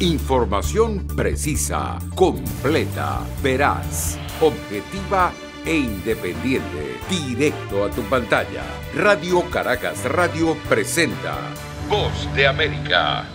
Información precisa, completa, veraz, objetiva e independiente. Directo a tu pantalla. Radio Caracas Radio presenta Voz de América.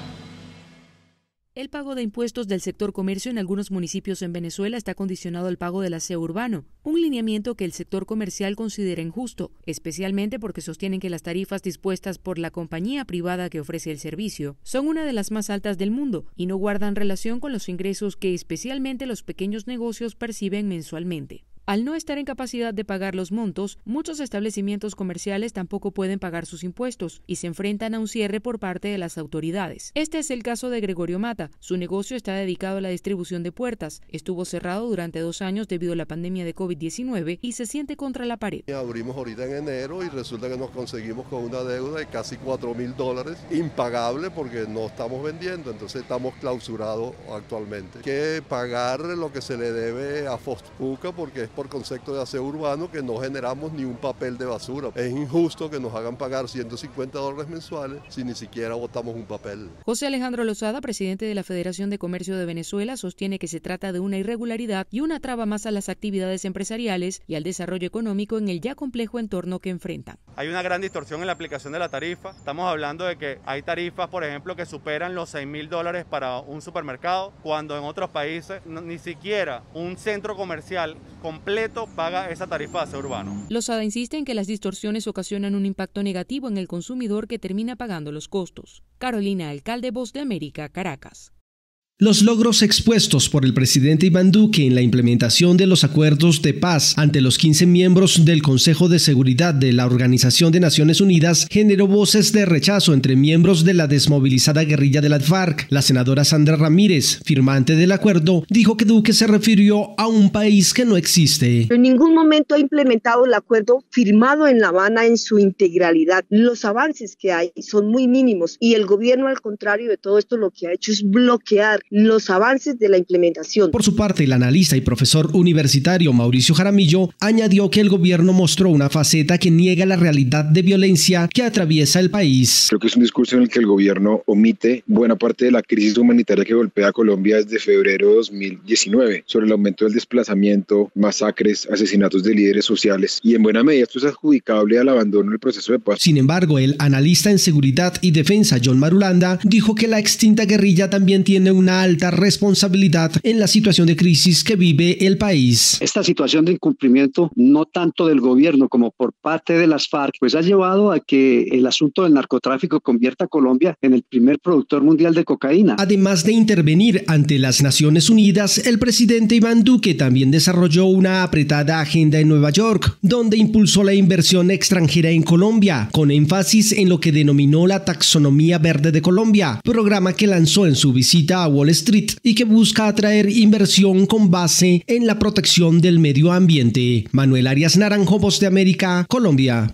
El pago de impuestos del sector comercio en algunos municipios en Venezuela está condicionado al pago del aseo urbano, un lineamiento que el sector comercial considera injusto, especialmente porque sostienen que las tarifas dispuestas por la compañía privada que ofrece el servicio son una de las más altas del mundo y no guardan relación con los ingresos que especialmente los pequeños negocios perciben mensualmente. Al no estar en capacidad de pagar los montos, muchos establecimientos comerciales tampoco pueden pagar sus impuestos y se enfrentan a un cierre por parte de las autoridades. Este es el caso de Gregorio Mata. Su negocio está dedicado a la distribución de puertas. Estuvo cerrado durante dos años debido a la pandemia de COVID-19 y se siente contra la pared. Abrimos ahorita en enero y resulta que nos conseguimos con una deuda de casi 4 mil dólares impagable porque no estamos vendiendo, entonces estamos clausurados actualmente. que pagar lo que se le debe a Fosfuca porque es por concepto de aseo urbano que no generamos ni un papel de basura. Es injusto que nos hagan pagar 150 dólares mensuales si ni siquiera votamos un papel. José Alejandro Lozada, presidente de la Federación de Comercio de Venezuela, sostiene que se trata de una irregularidad y una traba más a las actividades empresariales y al desarrollo económico en el ya complejo entorno que enfrentan. Hay una gran distorsión en la aplicación de la tarifa. Estamos hablando de que hay tarifas, por ejemplo, que superan los 6 mil dólares para un supermercado, cuando en otros países ni siquiera un centro comercial con completo paga esa tarifa urbano. Los insiste en que las distorsiones ocasionan un impacto negativo en el consumidor que termina pagando los costos. Carolina Alcalde, Voz de América, Caracas. Los logros expuestos por el presidente Iván Duque en la implementación de los acuerdos de paz ante los 15 miembros del Consejo de Seguridad de la Organización de Naciones Unidas generó voces de rechazo entre miembros de la desmovilizada guerrilla de la FARC. La senadora Sandra Ramírez, firmante del acuerdo, dijo que Duque se refirió a un país que no existe. En ningún momento ha implementado el acuerdo firmado en La Habana en su integralidad. Los avances que hay son muy mínimos y el gobierno, al contrario de todo esto, lo que ha hecho es bloquear los avances de la implementación. Por su parte, el analista y profesor universitario Mauricio Jaramillo añadió que el gobierno mostró una faceta que niega la realidad de violencia que atraviesa el país. Creo que es un discurso en el que el gobierno omite buena parte de la crisis humanitaria que golpea a Colombia desde febrero de 2019 sobre el aumento del desplazamiento, masacres, asesinatos de líderes sociales y en buena medida esto es adjudicable al abandono del proceso de paz. Sin embargo, el analista en seguridad y defensa John Marulanda dijo que la extinta guerrilla también tiene una alta responsabilidad en la situación de crisis que vive el país. Esta situación de incumplimiento, no tanto del gobierno como por parte de las FARC, pues ha llevado a que el asunto del narcotráfico convierta a Colombia en el primer productor mundial de cocaína. Además de intervenir ante las Naciones Unidas, el presidente Iván Duque también desarrolló una apretada agenda en Nueva York, donde impulsó la inversión extranjera en Colombia, con énfasis en lo que denominó la taxonomía verde de Colombia, programa que lanzó en su visita a Washington Street y que busca atraer inversión con base en la protección del medio ambiente. Manuel Arias Naranjo, Voz de América, Colombia.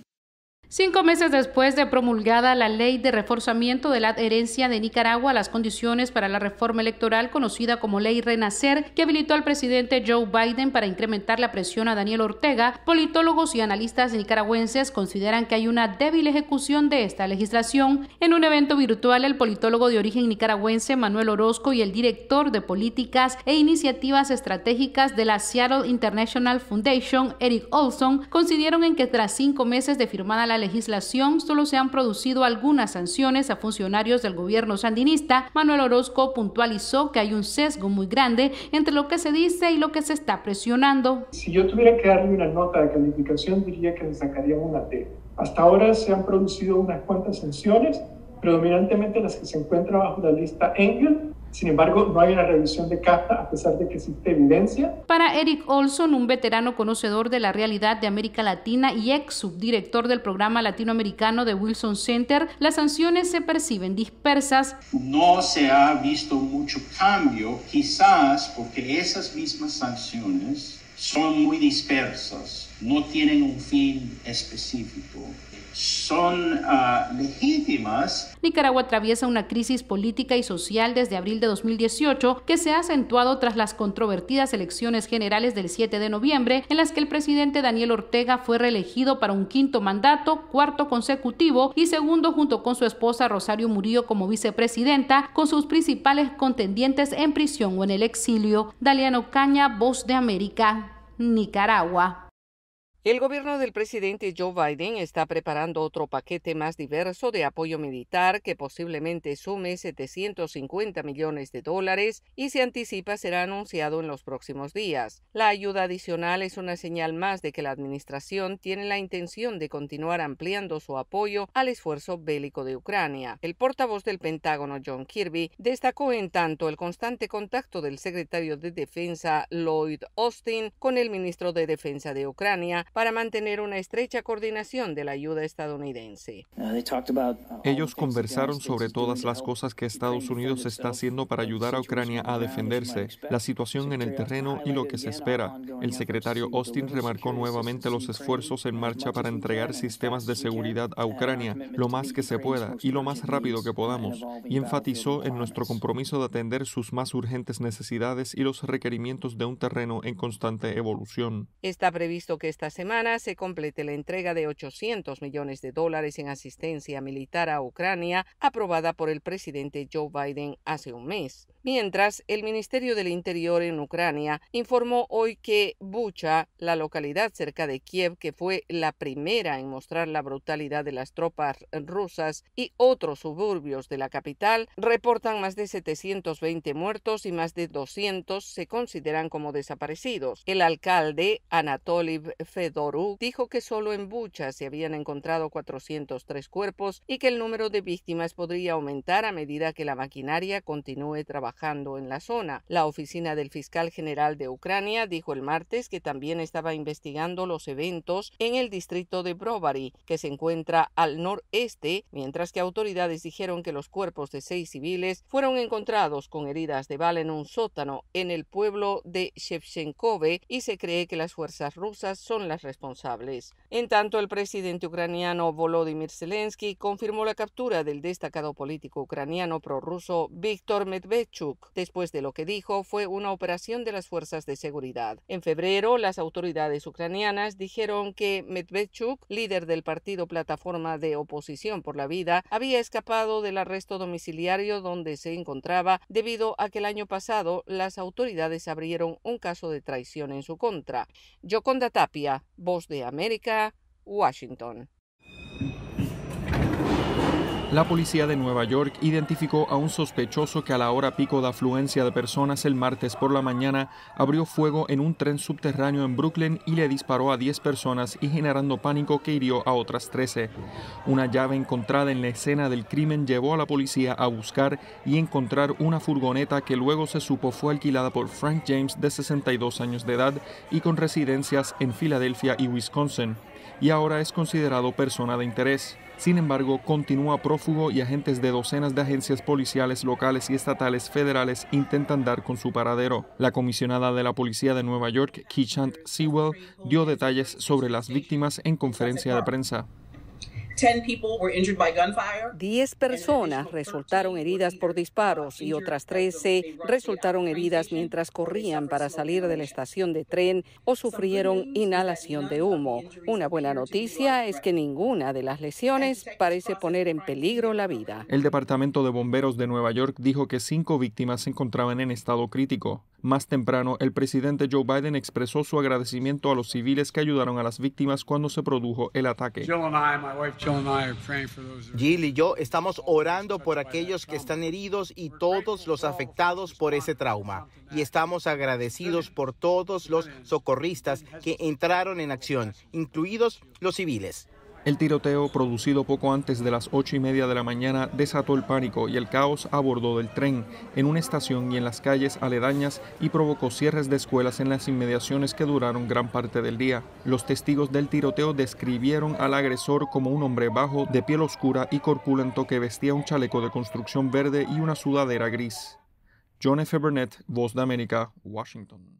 Cinco meses después de promulgada la ley de reforzamiento de la adherencia de Nicaragua a las condiciones para la reforma electoral conocida como Ley Renacer, que habilitó al presidente Joe Biden para incrementar la presión a Daniel Ortega, politólogos y analistas nicaragüenses consideran que hay una débil ejecución de esta legislación. En un evento virtual, el politólogo de origen nicaragüense Manuel Orozco y el director de políticas e iniciativas estratégicas de la Seattle International Foundation, Eric Olson, coincidieron en que tras cinco meses de firmada la legislación solo se han producido algunas sanciones a funcionarios del gobierno sandinista, Manuel Orozco puntualizó que hay un sesgo muy grande entre lo que se dice y lo que se está presionando. Si yo tuviera que darle una nota de calificación, diría que le sacaría una T. Hasta ahora se han producido unas cuantas sanciones, predominantemente las que se encuentran bajo la lista Engel, sin embargo, no hay una revisión de caja a pesar de que existe evidencia. Para Eric Olson, un veterano conocedor de la realidad de América Latina y ex subdirector del programa latinoamericano de Wilson Center, las sanciones se perciben dispersas. No se ha visto mucho cambio, quizás porque esas mismas sanciones son muy dispersas, no tienen un fin específico son ah, legítimas. Nicaragua atraviesa una crisis política y social desde abril de 2018 que se ha acentuado tras las controvertidas elecciones generales del 7 de noviembre en las que el presidente Daniel Ortega fue reelegido para un quinto mandato, cuarto consecutivo y segundo junto con su esposa Rosario Murillo como vicepresidenta con sus principales contendientes en prisión o en el exilio. Daliano Caña, Voz de América, Nicaragua. El gobierno del presidente Joe Biden está preparando otro paquete más diverso de apoyo militar que posiblemente sume 750 millones de dólares y se anticipa será anunciado en los próximos días. La ayuda adicional es una señal más de que la administración tiene la intención de continuar ampliando su apoyo al esfuerzo bélico de Ucrania. El portavoz del Pentágono John Kirby destacó en tanto el constante contacto del secretario de Defensa Lloyd Austin con el ministro de Defensa de Ucrania para mantener una estrecha coordinación de la ayuda estadounidense. Uh, uh, Ellos conversaron sobre todas las cosas que Estados Unidos está haciendo para ayudar a Ucrania a defenderse, la situación en el terreno y lo que se espera. El secretario Austin remarcó nuevamente los esfuerzos en marcha para entregar sistemas de seguridad a Ucrania lo más que se pueda y lo más rápido que podamos, y enfatizó en nuestro compromiso de atender sus más urgentes necesidades y los requerimientos de un terreno en constante evolución. Está previsto que esta semana se complete la entrega de 800 millones de dólares en asistencia militar a Ucrania, aprobada por el presidente Joe Biden hace un mes. Mientras, el Ministerio del Interior en Ucrania informó hoy que Bucha, la localidad cerca de Kiev que fue la primera en mostrar la brutalidad de las tropas rusas y otros suburbios de la capital, reportan más de 720 muertos y más de 200 se consideran como desaparecidos. El alcalde Anatoly dijo que solo en Bucha se habían encontrado 403 cuerpos y que el número de víctimas podría aumentar a medida que la maquinaria continúe trabajando en la zona. La oficina del fiscal general de Ucrania dijo el martes que también estaba investigando los eventos en el distrito de Brovary, que se encuentra al noreste, mientras que autoridades dijeron que los cuerpos de seis civiles fueron encontrados con heridas de bala en un sótano en el pueblo de Shevchenkove y se cree que las fuerzas rusas son las responsables. En tanto, el presidente ucraniano Volodymyr Zelensky confirmó la captura del destacado político ucraniano prorruso Viktor Medvedchuk, después de lo que dijo fue una operación de las fuerzas de seguridad. En febrero, las autoridades ucranianas dijeron que Medvedchuk, líder del partido Plataforma de Oposición por la Vida, había escapado del arresto domiciliario donde se encontraba debido a que el año pasado las autoridades abrieron un caso de traición en su contra. Yoconda Tapia, Voz de América, Washington. La policía de Nueva York identificó a un sospechoso que a la hora pico de afluencia de personas el martes por la mañana abrió fuego en un tren subterráneo en Brooklyn y le disparó a 10 personas y generando pánico que hirió a otras 13. Una llave encontrada en la escena del crimen llevó a la policía a buscar y encontrar una furgoneta que luego se supo fue alquilada por Frank James de 62 años de edad y con residencias en Filadelfia y Wisconsin y ahora es considerado persona de interés. Sin embargo, continúa prófugo y agentes de docenas de agencias policiales locales y estatales federales intentan dar con su paradero. La comisionada de la policía de Nueva York, Keychant Sewell, dio detalles sobre las víctimas en conferencia de prensa. Diez personas resultaron heridas por disparos y otras 13 resultaron heridas mientras corrían para salir de la estación de tren o sufrieron inhalación de humo. Una buena noticia es que ninguna de las lesiones parece poner en peligro la vida. El Departamento de Bomberos de Nueva York dijo que cinco víctimas se encontraban en estado crítico. Más temprano, el presidente Joe Biden expresó su agradecimiento a los civiles que ayudaron a las víctimas cuando se produjo el ataque. Jill y yo estamos orando por aquellos que están heridos y todos los afectados por ese trauma. Y estamos agradecidos por todos los socorristas que entraron en acción, incluidos los civiles. El tiroteo, producido poco antes de las ocho y media de la mañana, desató el pánico y el caos a bordo del tren, en una estación y en las calles aledañas y provocó cierres de escuelas en las inmediaciones que duraron gran parte del día. Los testigos del tiroteo describieron al agresor como un hombre bajo, de piel oscura y corpulento que vestía un chaleco de construcción verde y una sudadera gris. John F. Burnett, Voz de América, Washington.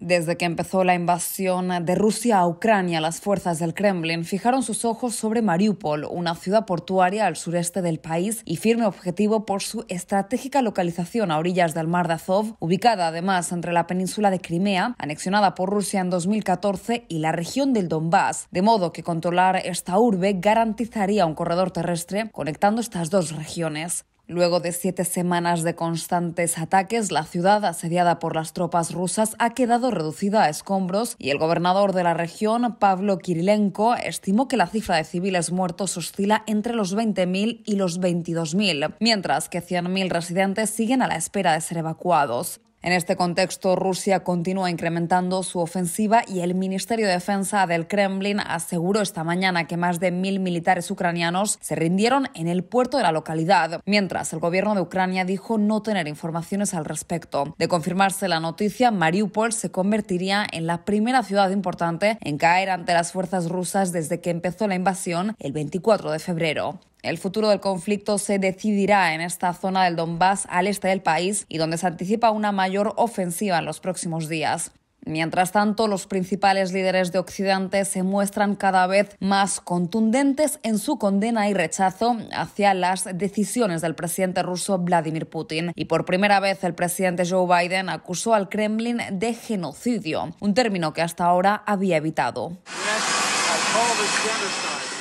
Desde que empezó la invasión de Rusia a Ucrania, las fuerzas del Kremlin fijaron sus ojos sobre Mariupol, una ciudad portuaria al sureste del país y firme objetivo por su estratégica localización a orillas del mar de Azov, ubicada además entre la península de Crimea, anexionada por Rusia en 2014, y la región del Donbass, de modo que controlar esta urbe garantizaría un corredor terrestre conectando estas dos regiones. Luego de siete semanas de constantes ataques, la ciudad asediada por las tropas rusas ha quedado reducida a escombros y el gobernador de la región, Pablo Kirilenko, estimó que la cifra de civiles muertos oscila entre los 20.000 y los 22.000, mientras que 100.000 residentes siguen a la espera de ser evacuados. En este contexto, Rusia continúa incrementando su ofensiva y el Ministerio de Defensa del Kremlin aseguró esta mañana que más de mil militares ucranianos se rindieron en el puerto de la localidad, mientras el gobierno de Ucrania dijo no tener informaciones al respecto. De confirmarse la noticia, Mariupol se convertiría en la primera ciudad importante en caer ante las fuerzas rusas desde que empezó la invasión el 24 de febrero. El futuro del conflicto se decidirá en esta zona del Donbass al este del país y donde se anticipa una mayor ofensiva en los próximos días. Mientras tanto, los principales líderes de Occidente se muestran cada vez más contundentes en su condena y rechazo hacia las decisiones del presidente ruso Vladimir Putin. Y por primera vez el presidente Joe Biden acusó al Kremlin de genocidio, un término que hasta ahora había evitado.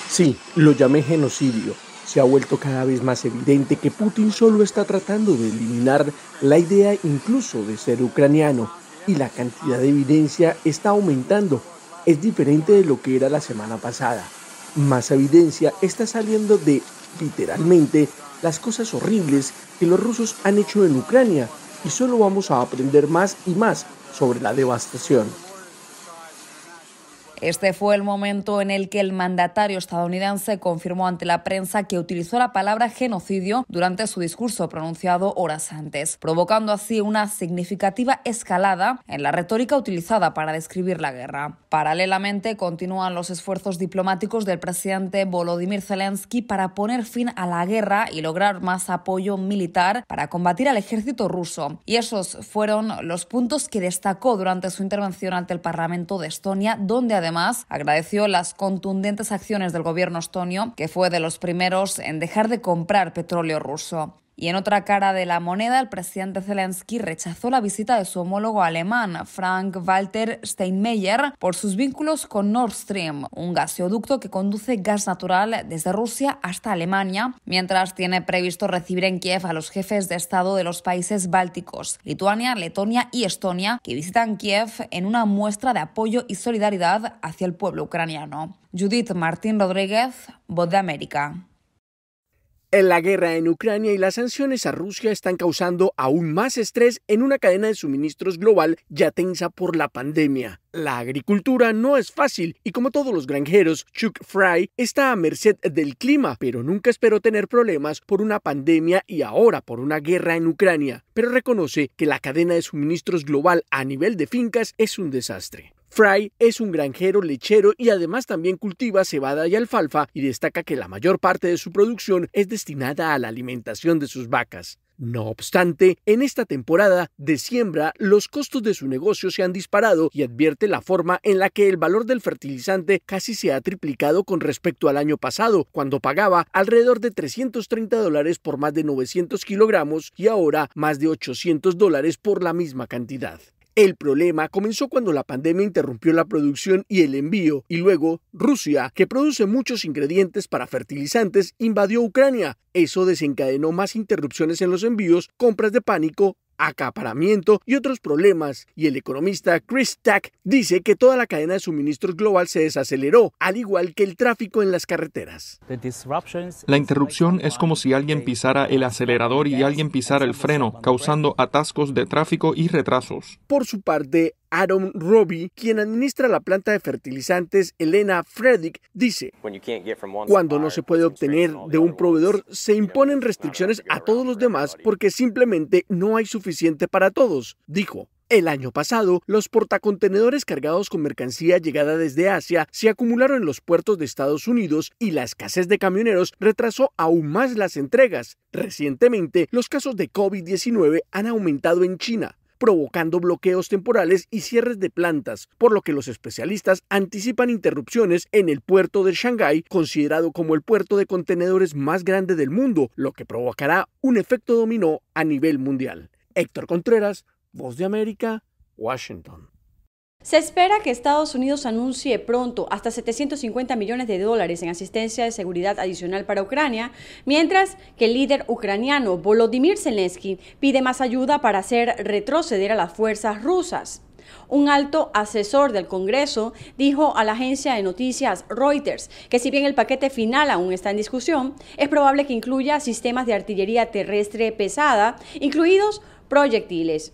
Sí, lo llamé genocidio. Se ha vuelto cada vez más evidente que Putin solo está tratando de eliminar la idea incluso de ser ucraniano y la cantidad de evidencia está aumentando. Es diferente de lo que era la semana pasada. Más evidencia está saliendo de, literalmente, las cosas horribles que los rusos han hecho en Ucrania y solo vamos a aprender más y más sobre la devastación. Este fue el momento en el que el mandatario estadounidense confirmó ante la prensa que utilizó la palabra genocidio durante su discurso pronunciado horas antes, provocando así una significativa escalada en la retórica utilizada para describir la guerra. Paralelamente, continúan los esfuerzos diplomáticos del presidente Volodymyr Zelensky para poner fin a la guerra y lograr más apoyo militar para combatir al ejército ruso. Y esos fueron los puntos que destacó durante su intervención ante el Parlamento de Estonia, donde además además agradeció las contundentes acciones del gobierno estonio, que fue de los primeros en dejar de comprar petróleo ruso. Y en otra cara de la moneda, el presidente Zelensky rechazó la visita de su homólogo alemán, Frank-Walter Steinmeier, por sus vínculos con Nord Stream, un gasoducto que conduce gas natural desde Rusia hasta Alemania, mientras tiene previsto recibir en Kiev a los jefes de Estado de los países bálticos, Lituania, Letonia y Estonia, que visitan Kiev en una muestra de apoyo y solidaridad hacia el pueblo ucraniano. Judith Martín Rodríguez, Voz de América. La guerra en Ucrania y las sanciones a Rusia están causando aún más estrés en una cadena de suministros global ya tensa por la pandemia. La agricultura no es fácil y como todos los granjeros, Chuck Fry está a merced del clima, pero nunca esperó tener problemas por una pandemia y ahora por una guerra en Ucrania. Pero reconoce que la cadena de suministros global a nivel de fincas es un desastre. Fry es un granjero lechero y además también cultiva cebada y alfalfa y destaca que la mayor parte de su producción es destinada a la alimentación de sus vacas. No obstante, en esta temporada de siembra los costos de su negocio se han disparado y advierte la forma en la que el valor del fertilizante casi se ha triplicado con respecto al año pasado, cuando pagaba alrededor de 330 dólares por más de 900 kilogramos y ahora más de 800 dólares por la misma cantidad. El problema comenzó cuando la pandemia interrumpió la producción y el envío, y luego Rusia, que produce muchos ingredientes para fertilizantes, invadió Ucrania. Eso desencadenó más interrupciones en los envíos, compras de pánico acaparamiento y otros problemas, y el economista Chris Tack dice que toda la cadena de suministros global se desaceleró, al igual que el tráfico en las carreteras. La interrupción es como si alguien pisara el acelerador y alguien pisara el freno, causando atascos de tráfico y retrasos. Por su parte, Adam Roby, quien administra la planta de fertilizantes Elena Fredrick, dice, cuando no se puede obtener de un proveedor, se imponen restricciones a todos los demás porque simplemente no hay suficiente para todos, dijo. El año pasado, los portacontenedores cargados con mercancía llegada desde Asia se acumularon en los puertos de Estados Unidos y la escasez de camioneros retrasó aún más las entregas. Recientemente, los casos de COVID-19 han aumentado en China provocando bloqueos temporales y cierres de plantas, por lo que los especialistas anticipan interrupciones en el puerto de Shanghái, considerado como el puerto de contenedores más grande del mundo, lo que provocará un efecto dominó a nivel mundial. Héctor Contreras, Voz de América, Washington. Se espera que Estados Unidos anuncie pronto hasta 750 millones de dólares en asistencia de seguridad adicional para Ucrania, mientras que el líder ucraniano Volodymyr Zelensky pide más ayuda para hacer retroceder a las fuerzas rusas. Un alto asesor del Congreso dijo a la agencia de noticias Reuters que si bien el paquete final aún está en discusión, es probable que incluya sistemas de artillería terrestre pesada, incluidos proyectiles.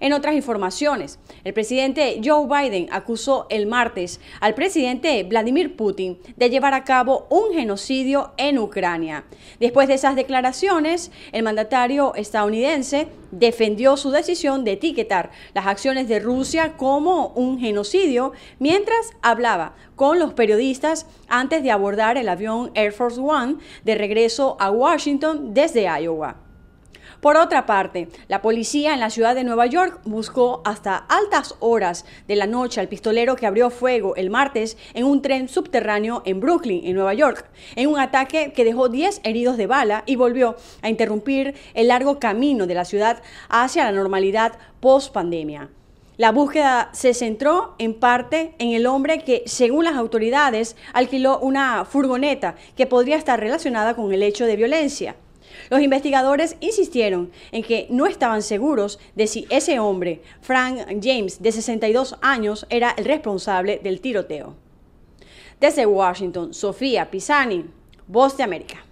En otras informaciones, el presidente Joe Biden acusó el martes al presidente Vladimir Putin de llevar a cabo un genocidio en Ucrania. Después de esas declaraciones, el mandatario estadounidense defendió su decisión de etiquetar las acciones de Rusia como un genocidio mientras hablaba con los periodistas antes de abordar el avión Air Force One de regreso a Washington desde Iowa. Por otra parte, la policía en la ciudad de Nueva York buscó hasta altas horas de la noche al pistolero que abrió fuego el martes en un tren subterráneo en Brooklyn, en Nueva York, en un ataque que dejó 10 heridos de bala y volvió a interrumpir el largo camino de la ciudad hacia la normalidad post pandemia. La búsqueda se centró en parte en el hombre que, según las autoridades, alquiló una furgoneta que podría estar relacionada con el hecho de violencia. Los investigadores insistieron en que no estaban seguros de si ese hombre, Frank James, de 62 años, era el responsable del tiroteo. Desde Washington, Sofía Pisani, Voz de América.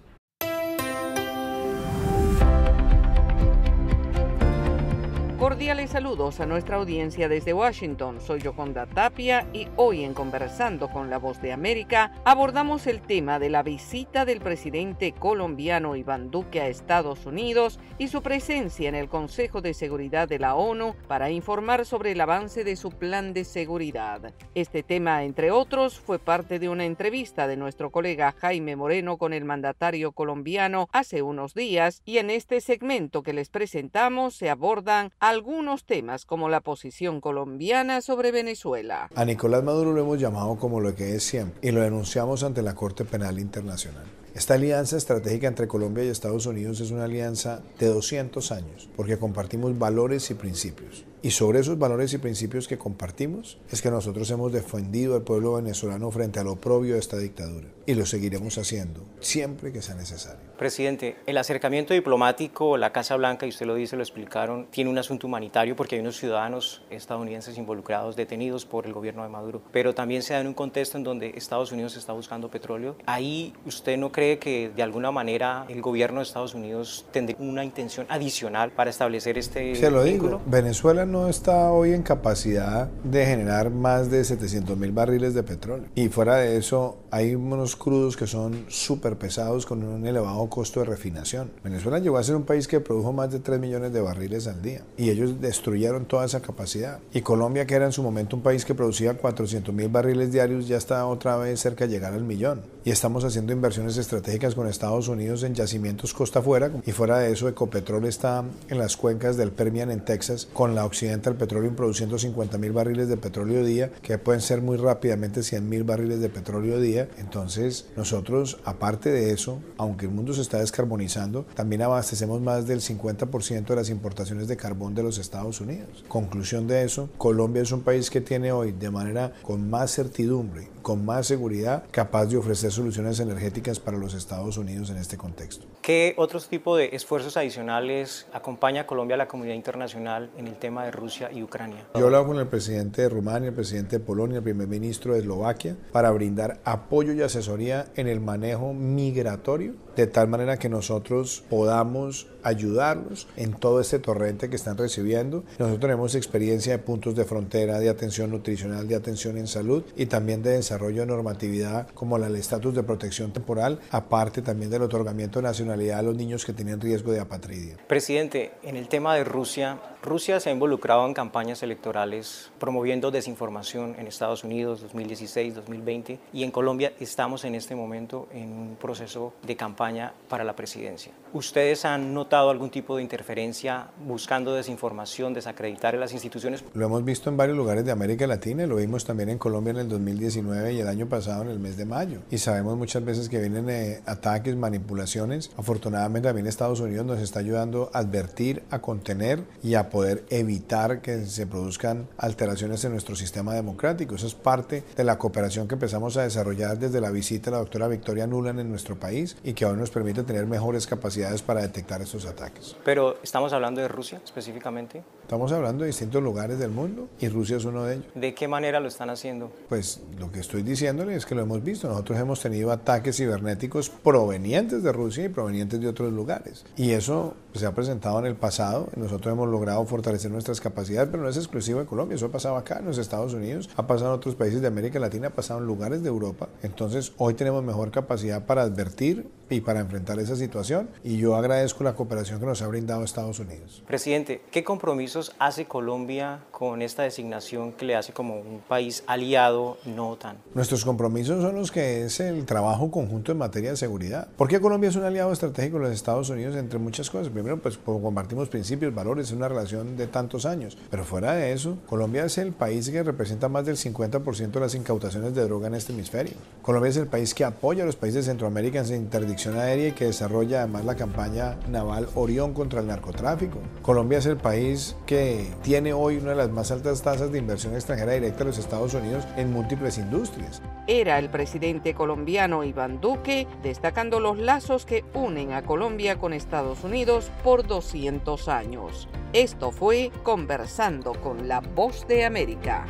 Cordiales saludos a nuestra audiencia desde Washington. Soy Yoconda Tapia y hoy en Conversando con la Voz de América abordamos el tema de la visita del presidente colombiano Iván Duque a Estados Unidos y su presencia en el Consejo de Seguridad de la ONU para informar sobre el avance de su plan de seguridad. Este tema, entre otros, fue parte de una entrevista de nuestro colega Jaime Moreno con el mandatario colombiano hace unos días y en este segmento que les presentamos se abordan algunos temas como la posición colombiana sobre Venezuela. A Nicolás Maduro lo hemos llamado como lo que es siempre y lo denunciamos ante la Corte Penal Internacional. Esta alianza estratégica entre Colombia y Estados Unidos es una alianza de 200 años porque compartimos valores y principios. Y sobre esos valores y principios que compartimos es que nosotros hemos defendido al pueblo venezolano frente a lo propio de esta dictadura. Y lo seguiremos haciendo siempre que sea necesario. Presidente, el acercamiento diplomático, la Casa Blanca, y usted lo dice, lo explicaron, tiene un asunto humanitario porque hay unos ciudadanos estadounidenses involucrados, detenidos por el gobierno de Maduro. Pero también se da en un contexto en donde Estados Unidos está buscando petróleo. Ahí usted no cree que de alguna manera el gobierno de Estados Unidos tendría una intención adicional para establecer este... Se lo digo, Venezuela no no está hoy en capacidad de generar más de 700 mil barriles de petróleo. Y fuera de eso, hay unos crudos que son súper pesados con un elevado costo de refinación. Venezuela llegó a ser un país que produjo más de 3 millones de barriles al día y ellos destruyeron toda esa capacidad. Y Colombia, que era en su momento un país que producía 400 mil barriles diarios, ya está otra vez cerca de llegar al millón y estamos haciendo inversiones estratégicas con Estados Unidos en yacimientos costa afuera y fuera de eso Ecopetrol está en las cuencas del Permian en Texas con la Occidental Petroleum produciendo 50.000 barriles de petróleo día que pueden ser muy rápidamente 100 mil barriles de petróleo día entonces nosotros aparte de eso aunque el mundo se está descarbonizando también abastecemos más del 50% de las importaciones de carbón de los Estados Unidos conclusión de eso Colombia es un país que tiene hoy de manera con más certidumbre con más seguridad capaz de ofrecer soluciones energéticas para los Estados Unidos en este contexto. ¿Qué otros tipo de esfuerzos adicionales acompaña Colombia a la comunidad internacional en el tema de Rusia y Ucrania? Yo hablo con el presidente de Rumania, el presidente de Polonia, el primer ministro de Eslovaquia, para brindar apoyo y asesoría en el manejo migratorio, de tal manera que nosotros podamos ayudarlos en todo este torrente que están recibiendo. Nosotros tenemos experiencia de puntos de frontera, de atención nutricional, de atención en salud y también de desarrollo de normatividad como la estatus de protección temporal, aparte también del otorgamiento de nacionalidad a los niños que tenían riesgo de apatridia. Presidente, en el tema de Rusia, Rusia se ha involucrado en campañas electorales promoviendo desinformación en Estados Unidos 2016, 2020 y en Colombia estamos en este momento en un proceso de campaña para la presidencia. ¿Ustedes han notado algún tipo de interferencia buscando desinformación, desacreditar en las instituciones? Lo hemos visto en varios lugares de América Latina y lo vimos también en Colombia en el 2019 y el año pasado en el mes de mayo. Y sabemos muchas veces que vienen eh, ataques, manipulaciones. Afortunadamente también Estados Unidos nos está ayudando a advertir, a contener y a poder evitar que se produzcan alteraciones en nuestro sistema democrático. Eso es parte de la cooperación que empezamos a desarrollar desde la visita de la doctora Victoria Nulan en nuestro país y que hoy nos permite tener mejores capacidades para detectar estos ataques. Pero estamos hablando de Rusia específicamente. Estamos hablando de distintos lugares del mundo y Rusia es uno de ellos. ¿De qué manera lo están haciendo? Pues lo que estoy diciéndole es que lo hemos visto. Nosotros hemos tenido ataques cibernéticos provenientes de Rusia y provenientes de otros lugares. Y eso se ha presentado en el pasado. Nosotros hemos logrado fortalecer nuestras capacidades, pero no es exclusivo de Colombia. Eso ha pasado acá, en los Estados Unidos, ha pasado en otros países de América Latina, ha pasado en lugares de Europa. Entonces hoy tenemos mejor capacidad para advertir y para enfrentar esa situación. Y yo agradezco la cooperación que nos ha brindado Estados Unidos. Presidente, ¿qué compromisos hace Colombia con esta designación que le hace como un país aliado no OTAN? Nuestros compromisos son los que es el trabajo conjunto en materia de seguridad. ¿Por qué Colombia es un aliado estratégico de los Estados Unidos? Entre muchas cosas. Primero, pues compartimos principios, valores, es una relación de tantos años. Pero fuera de eso, Colombia es el país que representa más del 50% de las incautaciones de droga en este hemisferio. Colombia es el país que apoya a los países de Centroamérica en su interdicción aérea y que desarrolla además la campaña naval Orión contra el narcotráfico. Colombia es el país que tiene hoy una de las más altas tasas de inversión extranjera directa a los Estados Unidos en múltiples industrias. Era el presidente colombiano Iván Duque destacando los lazos que unen a Colombia con Estados Unidos por 200 años. Esto fue Conversando con la Voz de América.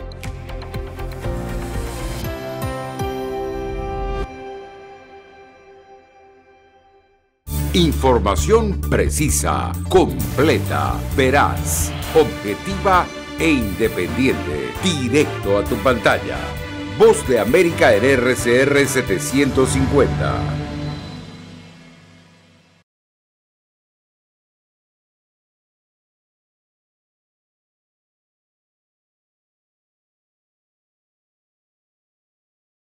Información precisa, completa, veraz, objetiva e independiente. Directo a tu pantalla. Voz de América en RCR 750.